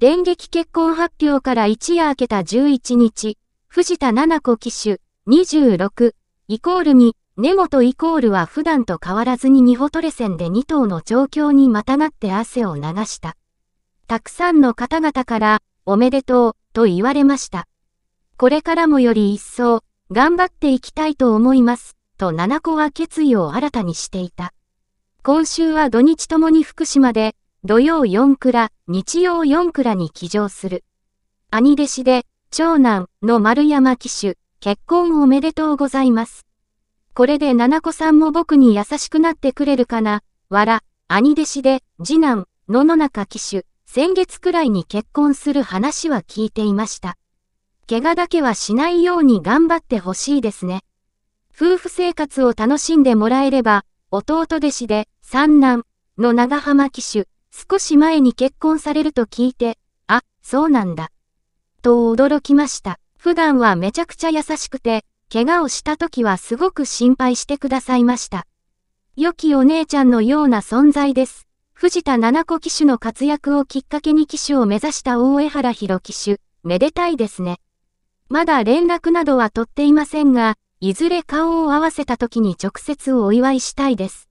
電撃結婚発表から一夜明けた11日、藤田七子騎手26、イコールに、根本イコールは普段と変わらずにニホトレ戦で2頭の状況にまたがって汗を流した。たくさんの方々から、おめでとう、と言われました。これからもより一層、頑張っていきたいと思います、と七子は決意を新たにしていた。今週は土日ともに福島で、土曜4ク日曜4蔵に騎乗する。兄弟子で、長男の丸山騎手、結婚おめでとうございます。これで七子さんも僕に優しくなってくれるかな、わら、兄弟子で、次男、野の中騎手、先月くらいに結婚する話は聞いていました。怪我だけはしないように頑張ってほしいですね。夫婦生活を楽しんでもらえれば、弟弟子で、三男の長浜騎手、少し前に結婚されると聞いて、あ、そうなんだ。と驚きました。普段はめちゃくちゃ優しくて、怪我をした時はすごく心配してくださいました。良きお姉ちゃんのような存在です。藤田七子騎手の活躍をきっかけに騎手を目指した大江原博騎手、めでたいですね。まだ連絡などは取っていませんが、いずれ顔を合わせた時に直接お祝いしたいです。